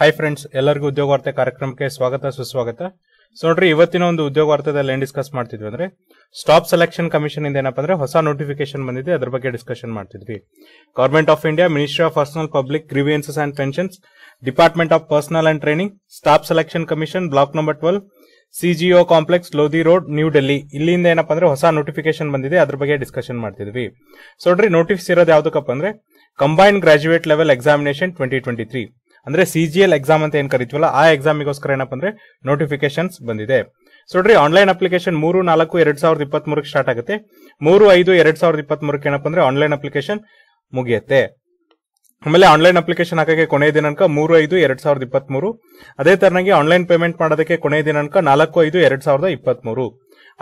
hi friends ಎಲ್ಲರಿಗೂ ಉದ್ಯೋಗ ವಾರ್ತೆ ಕಾರ್ಯಕ್ರಮಕ್ಕೆ ಸ್ವಾಗತ ಸುಸ್ವಾಗತ ಸೊ ನೋಡ್ರಿ ಇವತ್ತಿನ ಒಂದು ಉದ್ಯೋಗ ವಾರ್ತೆದಲ್ಲಿ ಏನ್ ಡಿಸ್ಕಸ್ ಮಾಡ್ತಿದ್ವಿ ಅಂದ್ರೆ ಸ್ಟಾಪ್ ಸೆಲೆಕ್ಷನ್ ಕಮಿಷನ್ ಇಂದ ಏನಪ್ಪಾ ಅಂದ್ರೆ ಹೊಸ ನೋಟಿಫಿಕೇಶನ್ ಬಂದಿದೆ ಅದ್ರ ಬಗ್ಗೆ ಡಿಸ್ಕಷನ್ ಮಾಡ್ತಿದ್ವಿ government of India ministry of personnel public grievances and pensions department of personnel and training staff selection commission block number twelve CGO complex Lodhi road New Delhi ಇಲ್ಲಿಂದ ಏನಪ್ಪ ಅಂದ್ರೆ ಹೊಸ ನೋಟಿಫಿಕೇಶನ್ ಬಂದಿದೆ ಅದ್ರ ಬಗ್ಗೆ ಡಿಸ್ಕಷನ್ ಮಾಡ್ತಿದ್ವಿ ಸೊ ನೋಡ್ರಿ ನೋಟಿಫಿಸ್ ಇರೋದು ಯಾವ್ದಕ್ಕಪ್ಪ ಅಂದ್ರೆ combined graduate level examination twenty twenty three ಅಂದ್ರೆ ಸಿ ಜಿ ಎಲ್ ಎಕ್ಸಾಮ್ ಅಂತ ಏನ್ ಕರಿತೀವಲ್ಲ ಆ ಎಕ್ಸಾಮಿಗೋಸ್ಕರ ಏನಪ್ಪ ಅಂದ್ರೆ ನೋಟಿಫಿಕೇಶನ್ಸ್ ಬಂದಿದೆ ಸೊ ನೋಡ್ರಿ ಆನ್ಲೈನ್ ಅಪ್ಲಿಕೇಶನ್ ಮೂರು ನಾಲ್ಕು ಎರಡ್ ಸಾವಿರದ ಇಪ್ಪತ್ತ್ ಮೂರಕ್ಕೆ ಸ್ಟಾರ್ಟ್ ಆಗುತ್ತೆ ಮೂರು ಐದು ಎರಡ್ ಸಾವಿರದ ಇಪ್ಪತ್ತ್ ಮೂರಕ್ಕೆ ಏನಪ್ಪ ಅಂದ್ರೆ ಆನ್ಲೈನ್ ಅಪ್ಲಿಕೇಶನ್ ಮುಗಿಯುತ್ತೆ ಆಮೇಲೆ ಆನ್ಲೈನ್ ಅಪ್ಲಿಕೇಶನ್ ಹಾಕಕ್ಕೆ ಕೊನೆಯ ದಿನಾಂಕ ಮೂರು ಐದು ಎರಡ್ ಸಾವಿರದ ಇಪ್ಪತ್ತ್ ಮೂರು ಅದೇ ತರನಾಗಿ ಆನ್ಲೈನ್ ಪೇಮೆಂಟ್ ಮಾಡೋದಕ್ಕೆ ಕೊನೆಯ ದಿನಾಂಕ ನಾಲ್ಕು ಐದು ಎರಡ್ ಸಾವಿರದ ಇಪ್ಪತ್ತ್ ಮೂರು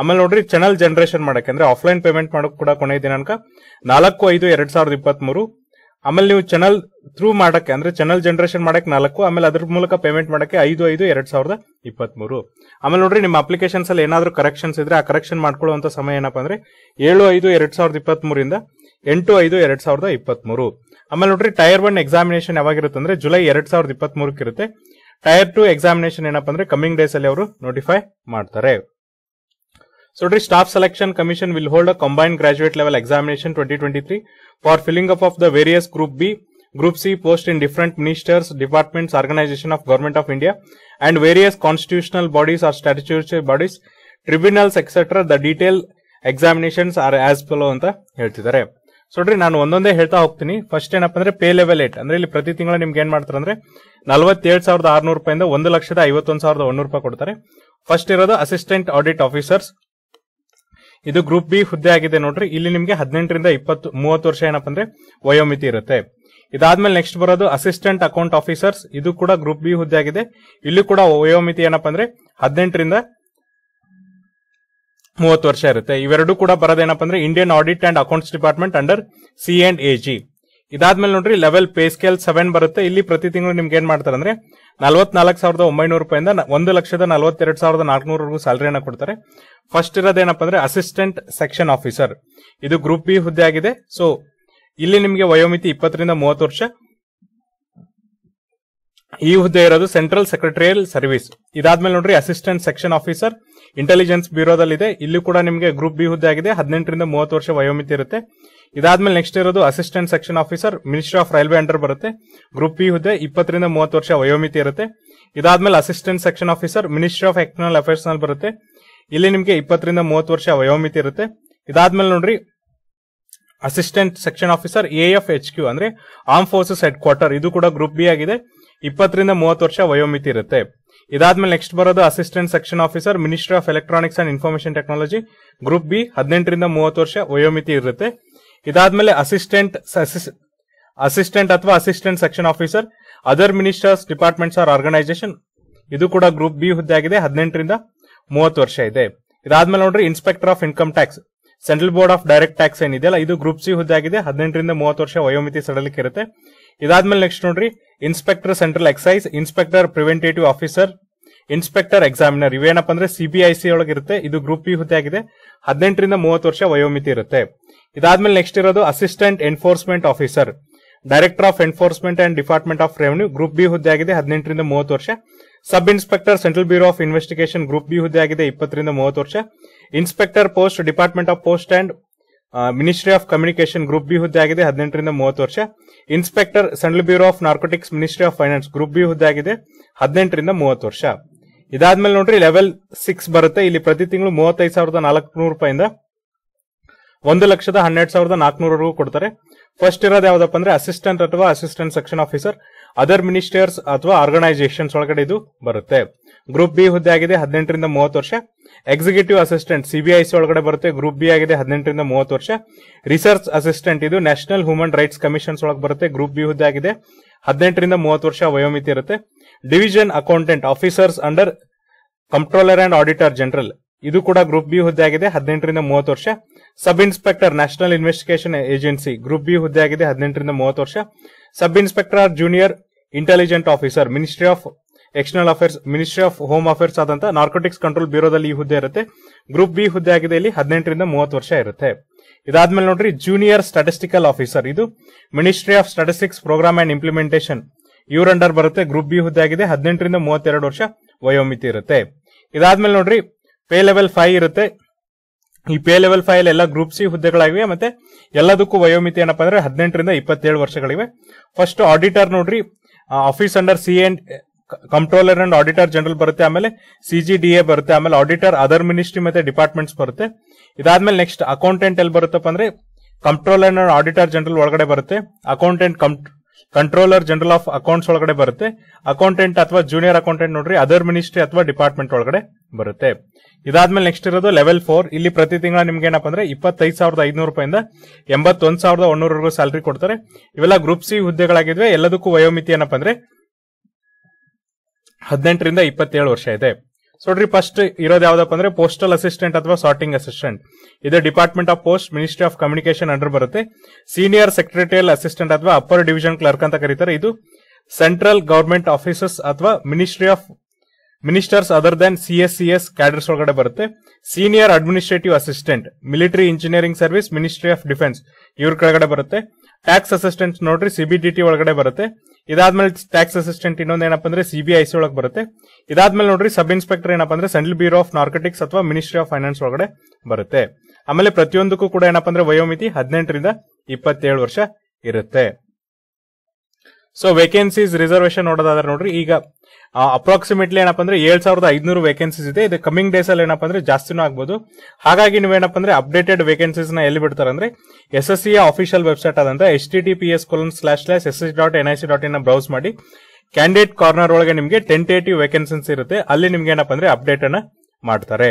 ಆಮೇಲೆ ನೋಡ್ರಿ ಚಾನಲ್ ಜನರೇಷನ್ ಮಾಡಕ್ಕೆ ಅಂದ್ರೆ ಆಫ್ಲೈನ್ ಪೇಮೆಂಟ್ ಮಾಡೋಕೆ ಕೂಡ ಕೊನೆಯ ದಿನಾಂಕ ನಾಲ್ಕು ಐದು ಎರಡ್ ಸಾವಿರದ ಇಪ್ಪತ್ತ್ ಮೂರು ಆಮೇಲೆ ನೀವು ಚಾನಲ್ ಥ್ರೂ ಮಾಡಕ್ಕೆ ಅಂದ್ರೆ ಚಾನಲ್ ಜನರೇಷನ್ ಮಾಡಕ್ಕೆ ನಾಲ್ಕು ಆಮೇಲೆ ಅದ್ರ ಮೂಲಕ ಪೇಮೆಂಟ್ ಮಾಡಕ್ಕೆ ಐದು ಐದು ಎರಡ್ ಸಾವಿರದ ಇಪ್ಪತ್ತ್ ಆಮೇಲೆ ನೋಡ್ರಿ ನಿಮ್ಮ ಅಪ್ಲಿಕೇಶನ್ಸ್ ಅಲ್ಲಿ ಏನಾದರೂ ಕರೆಕ್ಷನ್ಸ್ ಇದ್ರೆ ಆ ಕರೆಕ್ಷನ್ ಮಾಡ್ಕೊಳ್ಳುವಂತ ಸಮಯ ಏನಪ್ಪ ಅಂದ್ರೆ ಏಳು ಐದು ಎರಡ್ ಸಾವಿರದ ಇಪ್ಪತ್ತ್ ಮೂರಿಂದ ಎಂಟು ಐದು ಎರಡ್ ಸಾವಿರದ ಇಪ್ಪತ್ಮೂರು ಆಮೇಲೆ ನೋಡ್ರಿ ಟೈರ್ ಒನ್ ಎಕ್ಸಾಮಿನೇಷನ್ ಯಾವಾಗಿರುತ್ತೆ ಅಂದ್ರೆ ಜುಲೈ ಎರಡ್ ಸಾವಿರದ ಇಪ್ಪತ್ತ್ ಮೂರಕ್ಕೆ ಇರುತ್ತೆ ಟೈರ್ ಟು ಎಕ್ಸಾಮಿನೇಷನ್ ಏನಪ್ಪ ಅಂದ್ರೆ ಕಮಿಂಗ್ ಡೇಸ್ ಅಲ್ಲಿ ಅವರು ನೋಟಿಫೈ ಮಾಡ್ತಾರೆ So, the Staff Selection Commission will hold a combined graduate level examination 2023 for filling up of the various Group B, Group C post in different ministers, departments, organization of Government of India and various constitutional bodies or statutory bodies, tribunals tribunals etcetera the detail examinations are as follow ಅಂತ ಹೇಳ್ತಿದ್ದಾರೆ so ನೋಡ್ರಿ ನಾನು ಒಂದೊಂದೇ ಹೇಳ್ತಾ ಹೋಗ್ತೀನಿ first ಏನಪ್ಪ ಅಂದ್ರೆ pay level eight ಅಂದ್ರೆ ಇಲ್ಲಿ ಪ್ರತಿ ತಿಂಗಳು ನಿಮ್ಗೆ ಏನ್ ಮಾಡ್ತಾರೆ ಅಂದ್ರೆ ನಲವತ್ತೇಳು ಸಾವಿರದ ಆರ್ನೂರು ರೂಪಾಯಿಂದ ಒಂದು ಲಕ್ಷದ ಐವತ್ತೊಂದು ಸಾವಿರದ ಒಂದೂರು ರೂಪಾಯಿ ಕೊಡ್ತಾರೆ ಫಸ್ಟ್ ಇರೋದು ಅಸಿಸ್ಟೆಂಟ್ ಆಡಿಟ್ ಆಫೀಸರ್ಸ್ ಇದು ಗ್ರೂಪ್ ಬಿ ಹುದ್ದೆ ಆಗಿದೆ ನೋಡ್ರಿ ಇಲ್ಲಿ ನಿಮಗೆ ಹದಿನೆಂಟರಿಂದ ಇಪ್ಪತ್ತು ಮೂವತ್ತು ವರ್ಷ ಏನಪ್ಪ ಅಂದ್ರೆ ವಯೋಮಿತಿ ಇರುತ್ತೆ ಇದಾದ್ಮೇಲೆ ನೆಕ್ಸ್ಟ್ ಬರೋದು ಅಸಿಸ್ಟೆಂಟ್ ಅಕೌಂಟ್ ಆಫೀಸರ್ಸ್ ಇದು ಕೂಡ ಗ್ರೂಪ್ ಬಿ ಹುದ್ದೆ ಆಗಿದೆ ಇಲ್ಲಿ ಕೂಡ ವಯೋಮಿತಿ ಏನಪ್ಪ ಅಂದ್ರೆ ಹದಿನೆಂಟರಿಂದ ಮೂವತ್ತು ವರ್ಷ ಇರುತ್ತೆ ಇವೆರಡು ಕೂಡ ಬರೋದೇನಪ್ಪ ಅಂದ್ರೆ Indian audit and accounts department under C and A G ಇದಾದ್ಮೇಲೆ ನೋಡ್ರಿ ಲೆವೆಲ್ ಪೇ ಸ್ಕೇಲ್ ಸೆವೆನ್ ಬರುತ್ತೆ ಇಲ್ಲಿ ಪ್ರತಿ ತಿಂಗಳು ನಿಮ್ಗೆ ಏನ್ ಮಾಡ್ತಾರೆ ಅಂದ್ರೆ ನಲವತ್ನಾಲ್ಕು ಸಾವಿರದ ಒಂಬೈನೂರು ರೂಪಾಯಿಂದ ಒಂದು ಲಕ್ಷದ ನಲವತ್ತೆರಡು ಸಾವಿರದ ನಾಲ್ಕುನೂರವರೆಗೂ ಸ್ಯಾಲರಿಯನ್ನು ಕೊಡ್ತಾರೆ ಫಸ್ಟ್ ಇರೋದೇನಪ್ಪ ಅಂದ್ರೆ ಅಸಿಸ್ಟೆಂಟ್ ಸೆಕ್ಷನ್ ಆಫೀಸರ್ ಇದು ಗ್ರೂಪ್ ಬಿ ಹುದ್ದೆ ಆಗಿದೆ ಸೊ ಇಲ್ಲಿ ನಿಮಗೆ ವಯೋಮಿತಿ ಇಪ್ಪತ್ತರಿಂದ ಮೂವತ್ತು ವರ್ಷ ಈ ಹುದ್ದೆ ಇರೋದು ಸೆಂಟ್ರಲ್ ಸೆಕ್ರೆಟರಿಯಲ್ ಸರ್ವಿಸ್ ಇದಾದ್ಮೇಲೆ ನೋಡ್ರಿ ಅಸಿಸ್ಟೆಂಟ್ ಸೆಕ್ಷನ್ ಆಫೀಸರ್ ಇಂಟೆಲಿಜೆನ್ಸ್ ಬ್ಯೂರೋದಲ್ಲಿದೆ ಇಲ್ಲಿ ಕೂಡ ನಿಮಗೆ ಗ್ರೂಪ್ ಬಿ ಹುದ್ದೆ ಆಗಿದೆ ಹದಿನೆಂಟರಿಂದ ಮೂವತ್ತು ವರ್ಷ ವಯೋಮಿತಿ ಇರುತ್ತೆ ಇದಾದ್ಮೇಲೆ ನೆಕ್ಸ್ಟ್ ಇರೋದು assistant section officer ministry of railway under ಬರುತ್ತೆ ಗ್ರೂಪ್ ಬಿ e ಹುದ್ದೆ ಇಪ್ಪತ್ತರಿಂದ ಮೂವತ್ತು ವರ್ಷ ವಯೋಮಿತಿ ಇರುತ್ತೆ ಇದಾದ್ಮೇಲೆ assistant section officer ministry of external affairs ನಲ್ಲಿ ಬರುತ್ತೆ ಇಲ್ಲಿ ನಿಮಗೆ ಇಪ್ಪತ್ತರಿಂದ ಮೂವತ್ತು ವರ್ಷ ವಯೋಮಿತಿ ಇರುತ್ತೆ ಇದಾದ್ಮೇಲೆ ನೋಡ್ರಿ assistant section officer A F H Q ಅಂದ್ರೆ ಆರ್ಮ್ ಫೋರ್ಸಸ್ ಹೆಡ್ ಕ್ವಾರ್ಟರ್ ಇದು ಕೂಡ ಗ್ರೂಪ್ ಬಿ ಆಗಿದೆ ಇಪ್ಪತ್ತರಿಂದ ಮೂವತ್ತು ವರ್ಷ ವಯೋಮಿತಿ ಇರುತ್ತೆ ಇದಾದ್ಮೇಲೆ ನೆಕ್ಸ್ಟ್ ಬರೋದು assistant section officer ministry of electronics and information technology group B ಹದಿನೆಂಟರಿಂದ ಮೂವತ್ತು ವರ್ಷ ವಯೋಮಿತಿ ಇರುತ್ತೆ ಇದಾದ್ಮೇಲೆ ಅಸಿಸ್ಟೆಂಟ್ ಅಸಿಸ್ಟೆಂಟ್ ಅಥವಾ assistant section officer other ministers departments or organisation ಇದು ಕೂಡ ಗ್ರೂಪ್ ಬಿ ಹುದ್ದೆ ಆಗಿದೆ ಹದಿನೆಂಟರಿಂದ ಮೂವತ್ತು ವರ್ಷ ಇದೆ ಇದಾದ್ಮೇಲೆ ನೋಡ್ರಿ inspector of income tax central board of direct tax ಏನಿದೆಯಲ್ಲ ಇದು ಗ್ರೂಪ್ ಸಿ ಹುದ್ದೆ ಆಗಿದೆ ಹದಿನೆಂಟರಿಂದ ಮೂವತ್ತು ವರ್ಷ ವಯೋಮಿತಿ ಸಡಲಿಕ್ಕೆ ಇರುತ್ತೆ ಇದಾದ್ಮೇಲೆ ನೆಕ್ಸ್ಟ್ ನೋಡ್ರಿ inspector central excise inspector preventative officer inspector examiner ಇವೇನಪ್ಪ ಅಂದ್ರೆ ಸಿಬಿಐಸಿ ಒಳಗಿರುತ್ತೆ ಇದು ಗ್ರೂಪ್ ಬಿ ಹುದ್ದೆ ಆಗಿದೆ ಹದಿನೆಂಟರಿಂದ ಮೂವತ್ತು ವರ್ಷ ವಯೋಮಿತಿ ಇರುತ್ತೆ ಇದಾದ್ಮೇಲೆ ನೆಕ್ಸ್ಟ್ ಇರೋದು assistant enforcement officer director of enforcement and department of revenue group B ಹುದ್ದೆ ಆಗಿದೆ ಹದಿನೆಂಟರಿಂದ ಮೂವತ್ತು ವರ್ಷ sub inspector central bureau of investigation group B ಹುದ್ದೆ ಆಗಿದೆ ಇಪ್ಪತ್ತರಿಂದ ಮೂವತ್ತು ವರ್ಷ inspector post department of post and ministry of communication group B ಹುದ್ದೆ ಆಗಿದೆ ಹದಿನೆಂಟರಿಂದ ಮೂವತ್ತು ವರ್ಷ inspector central bureau of narcotics ministry of finance group B ಹುದ್ದೆ ಆಗಿದೆ ಹದಿನೆಂಟರಿಂದ ಮೂವತ್ತು ವರ್ಷ ಇದಾದ್ಮೇಲೆ ನೋಡ್ರಿ ಲೆವೆಲ್ ಸಿಕ್ಸ್ ಬರುತ್ತೆ ಇಲ್ಲಿ ಪ್ರತಿ ತಿಂಗಳು ಮೂವತ್ತೈದು ಸಾವಿರದ ನಾಲ್ಕು ನೂರು ರೂಪಾಯಿಂದ ಒಂದು ಲಕ್ಷದ ಹನ್ನೆರಡು ಸಾವಿರದ ನಾಲ್ಕನೂರವರೆಗೂ ಕೊಡ್ತಾರೆ ಫಸ್ಟ್ ಇರೋದು ಯಾವ್ದಪ್ಪ ಅಂದ್ರೆ ಅಸಿಸ್ಟೆಂಟ್ ಅಥವಾ assistant section officer other ministers ಅಥವಾ ಆರ್ಗನೈಸೇಷನ್ಸ್ ಒಳಗಡೆ ಇದು ಬರುತ್ತೆ ಗ್ರೂಪ್ ಬಿ ಹುದ್ದೆ ಆಗಿದೆ ಹದಿನೆಂಟರಿಂದ ಮೂವತ್ತು ವರ್ಷ ಎಕ್ಸಿಕ್ಯೂಟಿವ್ ಅಸಿಸ್ಟೆಂಟ್ ಸಿಬಿಐಸಿ ಒಳಗಡೆ ಬರುತ್ತೆ ಗ್ರೂಪ್ ಬಿ ಆಗಿದೆ ಹದಿನೆಂಟರಿಂದ ಮೂವತ್ತು ವರ್ಷ ರಿಸರ್ಚ್ ಅಸಿಸ್ಟೆಂಟ್ ಇದು ನ್ಯಾಷನಲ್ ಹ್ಯೂಮನ್ ರೈಟ್ಸ್ ಕಮಿಷನ್ಸ್ ಒಳಗೆ ಬರುತ್ತೆ ಗ್ರೂಪ್ ಬಿ ಹುದ್ದೆ ಆಗಿದೆ ಹದಿನೆಂಟರಿಂದ ಮೂವತ್ತು ವರ್ಷ ವಯೋಮಿತಿ ಇರುತ್ತೆ division accountant officers under controller and auditor general ಇದು ಕೂಡ ಗ್ರೂಪ್ ಬಿ ಹುದ್ದೆ ಆಗಿದೆ ಹದಿನೆಂಟರಿಂದ ಮೂವತ್ತು ವರ್ಷ sub inspector national investigation agency group B ಹುದ್ದೆ ಆಗಿದೆ ಹದಿನೆಂಟರಿಂದ ಮೂವತ್ತು ವರ್ಷ sub inspector junior intelligent officer ministry of external affairs ministry of home affairs ಆದಂತಹ ನಾರ್ಕೋಟಿಕ್ಸ್ ಕಂಟ್ರೋಲ್ ಬ್ಯೂರೋದಲ್ಲಿ ಈ ಹುದ್ದೆ ಇರುತ್ತೆ ಗ್ರೂಪ್ ಬಿ ಹುದ್ದೆ ಆಗಿದೆ ಇಲ್ಲಿ ಹದಿನೆಂಟರಿಂದ ಮೂವತ್ತು ವರ್ಷ ಇರುತ್ತೆ ಇದಾದ್ಮೇಲೆ ನೋಡ್ರಿ ಜೂನಿಯರ್ ಸ್ಟಾಟಿಸ್ಟಿಕಲ್ ಆಫೀಸರ್ ಇದು ministry of statistics programme and implementation ಇವರ್ ಅಂಡರ್ ಬರುತ್ತೆ ಗ್ರೂಪ್ ಬಿ ಹುದ್ದೆ ಆಗಿದೆ ಹದಿನೆಂಟರಿಂದ ಮೂವತ್ತೆರಡು ವರ್ಷ ವಯೋಮಿತಿ ಇರುತ್ತೆ ಇದಾದ್ಮೇಲೆ ನೋಡ್ರಿ ಪೇ ಲೆವೆಲ್ ಫೈವ್ ಇರುತ್ತೆ ಈ ಪೇ ಲೆವೆಲ್ ಫೈಲ್ ಎಲ್ಲ ಗ್ರೂಪ್ ಸಿ ಹುದ್ದೆಗಳಾಗಿವೆ ಮತ್ತೆ ಎಲ್ಲದಕ್ಕೂ ವಯೋಮಿತಿ ಏನಪ್ಪ ಅಂದ್ರೆ ಹದಿನೆಂಟರಿಂದ ಇಪ್ಪತ್ತೇಳು ವರ್ಷಗಳಿವೆ ಫಸ್ಟ್ ಆಡಿಟರ್ ನೋಡ್ರಿ office under C and controller and auditor general ಬರುತ್ತೆ ಆಮೇಲೆ ಸಿ ಜಿ ಡಿ ಎ ಬರುತ್ತೆ ಆಮೇಲೆ ಆಡಿಟರ್ ಅದರ್ ಮಿನಿಸ್ಟ್ರಿ ಮತ್ತೆ ಡಿಪಾರ್ಟ್ಮೆಂಟ್ಸ್ ಬರುತ್ತೆ ಇದಾದ್ಮೇಲೆ ನೆಕ್ಸ್ಟ್ ಅಕೌಂಟೆಂಟ್ ಎಲ್ಲಿ ಬರುತ್ತಪ್ಪ ಅಂದ್ರೆ ಕಂಟ್ರೋಲರ್ ಅಂಡ್ ಆಡಿಟರ್ ಜನರಲ್ ಒಳಗಡೆ ಬರುತ್ತೆ accountant controller general of accounts ಒಳಗಡೆ ಬರುತ್ತೆ ಅಕೌಂಟೆಂಟ್ ಅಥವಾ ಜೂನಿಯರ್ ಅಕೌಂಟೆಂಟ್ ನೋಡ್ರಿ ಅದರ್ ಮಿನಿಸ್ಟ್ರಿ ಅಥವಾ ಡಿಪಾರ್ಟ್ಮೆಂಟ್ ಒಳಗಡೆ ಬರುತ್ತೆ ಇದಾದ್ಮೇಲೆ ನೆಕ್ಸ್ಟ್ ಇರೋದು ಲೆವೆಲ್ ಫೋರ್ ಇಲ್ಲಿ ಪ್ರತಿ ತಿಂಗಳ ನಿಮ್ಗೆ ಏನಪ್ಪಾ ಅಂದ್ರೆ ಇಪ್ಪತ್ತೈದು ಸಾವಿರದ ಐನೂರು ರೂಪಾಯಿಂದ ಎಂಬತ್ತೊಂದು ಸಾವಿರದ ಒಂದೂರವರೆಗೂ ಸ್ಯಾಲರಿ ಕೊಡ್ತಾರೆ ಇವೆಲ್ಲ ಗ್ರೂಪ್ ಸಿ ಹುದ್ದೆಗಳಾಗಿದ್ವೆ ಎಲ್ಲದಕ್ಕೂ ವಯೋಮಿತಿ ಏನಪ್ಪ ಅಂದ್ರೆ ಹದಿನೆಂಟರಿಂದ ಇಪ್ಪತ್ತೇಳು ವರ್ಷ ಇದೆ ನೋಡ್ರಿ ಫಸ್ಟ್ ಇರೋದು ಯಾವ್ದಪ್ಪ ಅಂದ್ರೆ ಪೋಸ್ಟಲ್ ಅಸಿಸ್ಟೆಂಟ್ ಅಥವಾ ಸಾರ್ಟಿಂಗ್ ಅಸಿಸ್ಟೆಂಟ್ ಇದು department of post ministry of communication under ಬರುತ್ತೆ ಸೀನಿಯರ್ ಸೆಕ್ರೆಟರಿಯಲ್ ಅಸಿಸ್ಟೆಂಟ್ ಅಥವಾ ಅಪ್ಪರ್ ಡಿವಿಷನ್ ಕ್ಲರ್ಕ್ ಅಂತ ಕರೀತಾರೆ ಇದು ಸೆಂಟ್ರಲ್ ಗವರ್ಮೆಂಟ್ ಆಫೀಸಸ್ ಅಥವಾ ministry of ministers other than C C S cadres ಒಳಗಡೆ ಬರುತ್ತೆ senior administrative assistant military engineering service ministry of defence ಇವ್ರ ಕೆಳಗಡೆ ಬರುತ್ತೆ ಟ್ಯಾಕ್ಸ್ ಅಸಿಸ್ಟೆಂಟ್ ನೋಡ್ರಿ ಸಿಬಿಡಿಟಿ ಒಳಗಡೆ ಬರುತ್ತೆ ಇದಾದ್ಮೇಲೆ ಟ್ಯಾಕ್ಸ್ ಅಸಿಸ್ಟೆಂಟ್ ಇನ್ನೊಂದು ಏನಪ್ಪ ಅಂದ್ರೆ ಸಿ ಒಳಗೆ ಬರುತ್ತೆ ಇದಾದ್ಮೇಲೆ ನೋಡ್ರಿ ಸಬ್ ಇನ್ಸ್ಪೆಕ್ಟರ್ ಏನಪ್ಪ ಅಂದ್ರೆ ಸೆಂಟ್ರಲ್ ಬ್ಯೂರೋ ಆಫ್ ನಾರ್ಕೆಟಿಕ್ಸ್ ಅಥವಾ ಮಿನಿಸ್ಟ್ರಿ ಆಫ್ ಫೈನಾನ್ಸ್ ಒಳಗಡೆ ಬರುತ್ತೆ ಆಮೇಲೆ ಪ್ರತಿಯೊಂದಕ್ಕೂ ಕೂಡ ಏನಪ್ಪ ಅಂದ್ರೆ ವಯೋಮಿತಿ ಹದಿನೆಂಟರಿಂದ ಇಪ್ಪತ್ತೇಳು ವರ್ಷ ಇರುತ್ತೆ ಸೊ ವೇಕೆನ್ಸೀಸ್ ರಿಸರ್ವೇಶನ್ ನೋಡೋದಾದ್ರೆ ನೋಡ್ರಿ ಈಗ ಅಪ್ರಾಕ್ಸಿಮೇಟ್ಲಿ ಏನಪ್ಪ ಅಂದ್ರೆ ಏಳ್ ಸಾವಿರದ ಐದ್ನೂರು ವೇಕೆನ್ಸೀಸ್ ಇದೆ ಇದು ಕಮಿಂಗ್ ಡೇಸ್ ಅಲ್ಲಿ ಏನಪ್ಪ ಅಂದ್ರೆ ಜಾಸ್ತಿನೂ ಆಗ್ಬೋದು ಹಾಗಾಗಿ ನೀವೇನಪ್ಪ ಅಂದ್ರೆ ಅಪ್ಡೇಟೆಡ್ ವೇಕೆನ್ಸೀಸ್ ನ ಎಲ್ಲಿ ಬಿಡ್ತಾರೆ ಅಂದ್ರೆ S S C official website ಆದಂತ H T T P S colon slash S S dot N I C dot in browse ಮಾಡಿ ಕ್ಯಾಂಡಿಡೇಟ್ ಕಾರ್ನರ್ ಒಳಗೆ ನಿಮಗೆ ಟೆಂಟೇಟಿವ್ ವೇಕೆನ್ಸೀಸ್ ಇರುತ್ತೆ ಅಲ್ಲಿ ನಿಮ್ಗೆ ಏನಪ್ಪ ಅಂದ್ರೆ ಅಪ್ಡೇಟ್ ಅನ್ನ ಮಾಡ್ತಾರೆ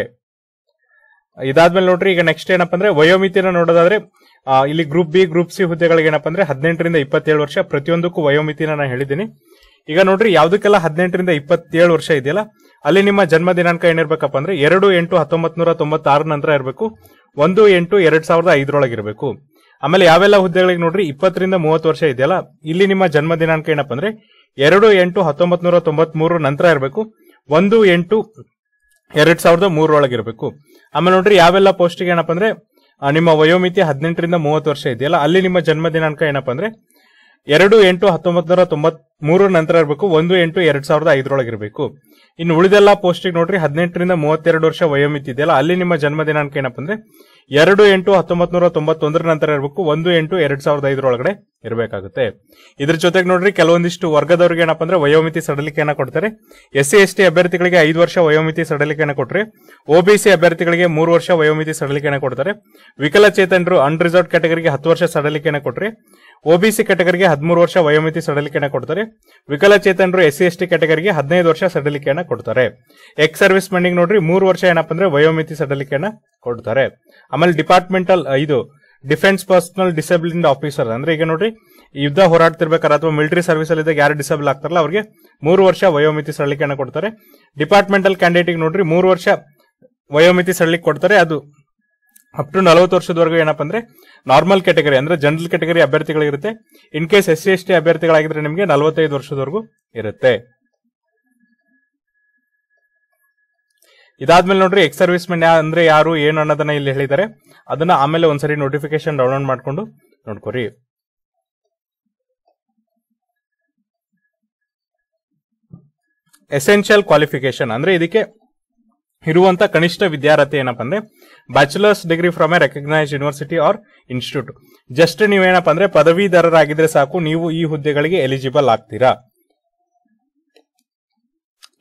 ಇದಾದ್ಮೇಲೆ ನೋಡ್ರಿ ಈಗ ನೆಕ್ಸ್ಟ್ ಏನಪ್ಪ ಅಂದ್ರೆ ವಯೋಮಿತಿನ ನೋಡೋದಾದ್ರೆ ಇಲ್ಲಿ ಗ್ರೂಪ್ ಬಿ ಗ್ರೂಪ್ ಸಿ ಹುದ್ದೆಗಳಿಗೆ ಏನಪ್ಪಾ ಅಂದ್ರೆ ಹದಿನೆಂಟರಿಂದ ಇಪ್ಪತ್ತೇಳು ವರ್ಷ ಪ್ರತಿಯೊಂದಕ್ಕೂ ವಯೋಮಿತಿನ ನಾನು ಹೇಳಿದ್ದೀನಿ ಈಗ ನೋಡ್ರಿ ಯಾವ್ದಕ್ಕೆಲ್ಲ ಹದಿನೆಂಟರಿಂದ ಇಪ್ಪತ್ತೇಳು ವರ್ಷ ಇದೆಯಲ್ಲ ಅಲ್ಲಿ ನಿಮ್ಮ ಜನ್ಮ ದಿನಾಂಕ ಏನಿರ್ಬೇಕಪ್ಪ ಅಂದ್ರೆ ಎರಡು ಎಂಟು ಹತ್ತೊಂಬತ್ ನೂರ ತೊಂಬತ್ತಾರು ನಂತರ ಇರಬೇಕು ಒಂದು ಎಂಟು ಎರಡ್ ಸಾವಿರದ ಐದರೊಳಗಿರಬೇಕು ಆಮೇಲೆ ಯಾವೆಲ್ಲ ಹುದ್ದೆಗಳಿಗೆ ನೋಡ್ರಿ ಇಪ್ಪತ್ತರಿಂದ ಮೂವತ್ತು ವರ್ಷ ಇದೆಯಲ್ಲ ಇಲ್ಲಿ ನಿಮ್ಮ ಜನ್ಮ ದಿನಾಂಕ ಏನಪ್ಪ ಅಂದ್ರೆ ಎರಡು ಎಂಟು ಹತ್ತೊಂಬತ್ ನೂರ ತೊಂಬತ್ ಮೂರು ನಂತರ ಇರಬೇಕು ಒಂದು ಎಂಟು ಎರಡ್ ಸಾವಿರದ ಇರಬೇಕು ಆಮೇಲೆ ನೋಡ್ರಿ ಯಾವೆಲ್ಲ ಪೋಸ್ಟಿಗೆ ಏನಪ್ಪ ಅಂದ್ರೆ ನಿಮ್ಮ ವಯೋಮಿತಿ ಹದಿನೆಂಟರಿಂದ ಮೂವತ್ತು ವರ್ಷ ಇದೆಯಲ್ಲ ಅಲ್ಲಿ ನಿಮ್ಮ ಜನ್ಮ ದಿನಾಂಕ ಏನಪ್ಪ ಅಂದ್ರೆ ಎರಡು ಎಂಟು ಹತ್ತೊಂಬತ್ತು ನೂರ ತೊಂಬತ್ ಮೂರು ನಂತರ ಇರಬೇಕು ಒಂದು ಎಂಟು ಎರಡ್ ಸಾವಿರದ ಇರಬೇಕು ಇನ್ನು ಉಳಿದೆಲ್ಲ ಪೋಸ್ಟಿಗೆ ನೋಡ್ರಿ ಹದಿನೆಂಟರಿಂದ ಮೂವತ್ತೆರಡು ವರ್ಷ ವಯೋಮಿತಿ ಇದೆಯಲ್ಲ ಅಲ್ಲಿ ನಿಮ್ಮ ಜನ್ಮ ದಿನಾಂಕ ಏನಪ್ಪ ಅಂದ್ರೆ ಎರಡು ಎಂಟು ಹತ್ತೊಂಬತ್ ನೂರ ತೊಂಬತ್ತೊಂದರ ನಂತರ ಇರಬೇಕು ಒಂದು ಎಂಟು ಎರಡು ಸಾವಿರದ ಐದರೊಳಗಡೆ ಇರಬೇಕಾಗುತ್ತೆ ಇದ್ರ ಜೊತೆಗೆ ನೋಡ್ರಿ ಕೆಲವೊಂದಿಷ್ಟು ವರ್ಗದವ್ರಿಗೆ ಏನಪ್ಪ ಅಂದ್ರೆ ವಯೋಮಿತಿ ಸಡಲಿಕೆಯನ್ನ ಕೊಡ್ತಾರೆ ಎಸ್ ಸಿ ಎಸ್ ಟಿ ಅಭ್ಯರ್ಥಿಗಳಿಗೆ ಐದು ವರ್ಷ ವಯೋಮಿತಿ ಸಡಲಿಕೆಯನ್ನು ಕೊಟ್ರಿ ಒಬಿಸಿ ಅಭ್ಯರ್ಥಿಗಳಿಗೆ ಮೂರು ವರ್ಷ ವಯೋಮಿತಿ ಸಡಲಿಕೆಯನ್ನು ಕೊಡ್ತಾರೆ ವಿಕಲಚೇತನರು ಅನ್ರಿಸರ್ವ್ ಕ್ಯಾಟಗರಿಗೆ ಹತ್ತು ವರ್ಷ ಸಡಲಿಕೆಯನ್ನು ಕೊಟ್ರಿ ಒಬಿಸಿ ಕ್ಯಾಟಗರಿಗೆ ಹದಿಮೂರು ವರ್ಷ ವಯೋಮಿತಿ ಸಡಲಿಕೆಯನ್ನು ಕೊಡ್ತಾರೆ ವಿಕಲಚೇತನರು ಎಸ್ ಸಿ ಎಸ್ ಟಿ ಕ್ಯಾಟಗರಿಗೆ ಹದಿನೈದು ವರ್ಷ ಸಡಲಿಕೆಯನ್ನು ಕೊಡ್ತಾರೆ ಎಕ್ಸ್ ಸರ್ವಿಸ್ ಮಂಡಿಂಗ್ ನೋಡ್ರಿ ಮೂರು ವರ್ಷ ಏನಪ್ಪ ಅಂದ್ರೆ ವಯೋಮಿತಿ ಸಡಲಿಕೆಯನ್ನು ಕೊಡ್ತಾರೆ ಆಮೇಲೆ ಡಿಪಾರ್ಟ್ಮೆಂಟಲ್ ಇದು ಡಿಫೆನ್ಸ್ ಪರ್ಸನಲ್ ಡಿಸೇಬಲ್ಡ್ ಆಫೀಸರ್ ಅಂದ್ರೆ ಈಗ ನೋಡ್ರಿ ಯುದ್ಧ ಹೋರಾಡ್ತಿರ್ಬೇಕಾದ್ರೆ ಅಥವಾ ಮಿಲಿಟರಿ ಸರ್ವಿಸ್ ಅಲ್ಲಿ ಇದ್ದಾಗ ಯಾರು ಡಿಸೇಬಲ್ ಆಗ್ತಾರಲ್ಲ ಅವರಿಗೆ ಮೂರು ವರ್ಷ ವಯೋಮಿತಿ ಸರಳಿಕೆಯನ್ನು ಕೊಡ್ತಾರೆ ಡಿಪಾರ್ಟ್ಮೆಂಟಲ್ ಕ್ಯಾಂಡಿಡೇಟ್ ನೋಡ್ರಿ ಮೂರು ವರ್ಷ ವಯೋಮಿತಿ ಸರಳಿಕೆ ಕೊಡ್ತಾರೆ ಅದು ಅಪ್ ಟು ನಲವತ್ತು ವರ್ಷದವರೆಗೂ ಏನಪ್ಪ ಅಂದ್ರೆ ನಾರ್ಮಲ್ ಕೆಟಗರಿ ಅಂದ್ರೆ ಜನರಲ್ ಕೆಟಗರಿ ಅಭ್ಯರ್ಥಿಗಳಿರುತ್ತೆ in case S C S T ಅಭ್ಯರ್ಥಿಗಳಾಗಿದ್ರೆ ನಿಮಗೆ ನಲವತ್ತೈದು ವರ್ಷದವರೆಗೂ ಇರುತ್ತೆ ಇದಾದ್ಮೇಲೆ ನೋಡ್ರಿ ಎಕ್ಸ್ ಸರ್ವಿಸ್ ಮೆನ್ ಅಂದ್ರೆ ಯಾರು ಏನು ಅನ್ನೋದನ್ನ ಇಲ್ಲಿ ಹೇಳಿದ್ದಾರೆ ಅದನ್ನ ಆಮೇಲೆ ಒಂದ್ಸರಿ ನೋಟಿಫಿಕೇಶನ್ ಡೌನ್ಲೋಡ್ ಮಾಡ್ಕೊಂಡು ನೋಡ್ಕೋರಿ ಎಸೆನ್ಷಿಯಲ್ ಕ್ವಾಲಿಫಿಕೇಶನ್ ಅಂದ್ರೆ ಇದಕ್ಕೆ ಇರುವಂತ ಕನಿಷ್ಠ ವಿದ್ಯಾರ್ಥಿ ಏನಪ್ಪ ಅಂದ್ರೆ bachelor's degree from a recognise university or institute just ನೀವೇನಪ್ಪ ಅಂದ್ರೆ ಪದವೀಧರರಾಗಿದ್ರೆ ಸಾಕು ನೀವು ಈ ಹುದ್ದೆಗಳಿಗೆ ಎಲಿಜಿಬಲ್ ಆಗ್ತೀರಾ